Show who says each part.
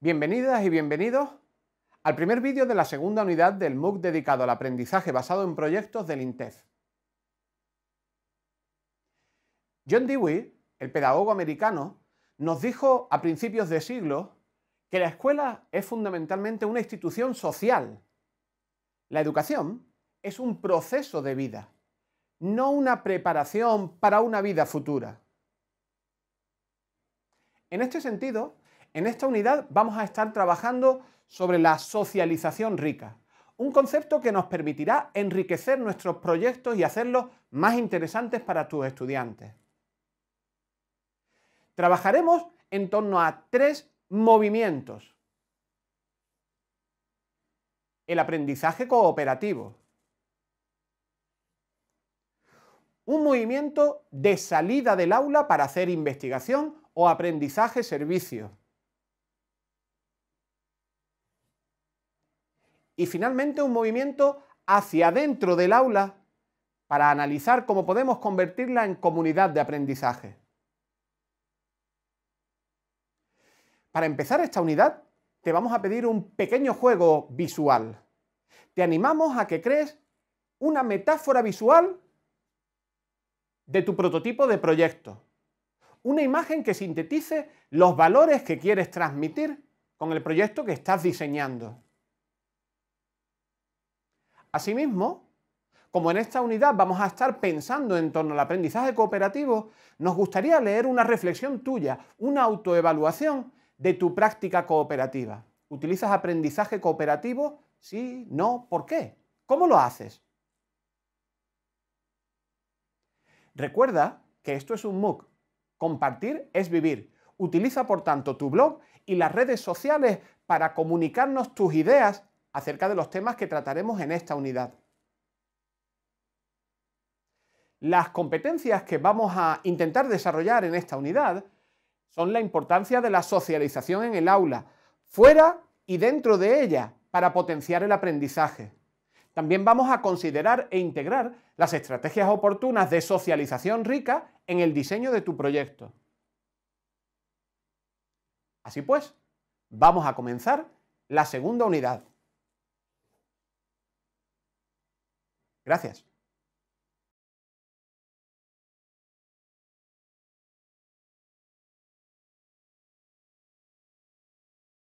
Speaker 1: Bienvenidas y bienvenidos al primer vídeo de la segunda unidad del MOOC dedicado al aprendizaje basado en proyectos del INTEF. John Dewey, el pedagogo americano, nos dijo a principios de siglo que la escuela es fundamentalmente una institución social. La educación es un proceso de vida, no una preparación para una vida futura. En este sentido, en esta unidad vamos a estar trabajando sobre la socialización rica, un concepto que nos permitirá enriquecer nuestros proyectos y hacerlos más interesantes para tus estudiantes. Trabajaremos en torno a tres movimientos. El aprendizaje cooperativo. Un movimiento de salida del aula para hacer investigación o aprendizaje-servicio. y finalmente un movimiento hacia dentro del aula para analizar cómo podemos convertirla en comunidad de aprendizaje. Para empezar esta unidad, te vamos a pedir un pequeño juego visual. Te animamos a que crees una metáfora visual de tu prototipo de proyecto. Una imagen que sintetice los valores que quieres transmitir con el proyecto que estás diseñando. Asimismo, como en esta unidad vamos a estar pensando en torno al aprendizaje cooperativo, nos gustaría leer una reflexión tuya, una autoevaluación de tu práctica cooperativa. ¿Utilizas aprendizaje cooperativo? Sí, no, ¿por qué? ¿Cómo lo haces? Recuerda que esto es un MOOC. Compartir es vivir. Utiliza, por tanto, tu blog y las redes sociales para comunicarnos tus ideas acerca de los temas que trataremos en esta unidad. Las competencias que vamos a intentar desarrollar en esta unidad son la importancia de la socialización en el aula, fuera y dentro de ella, para potenciar el aprendizaje. También vamos a considerar e integrar las estrategias oportunas de socialización rica en el diseño de tu proyecto. Así pues, vamos a comenzar la segunda unidad. Gracias.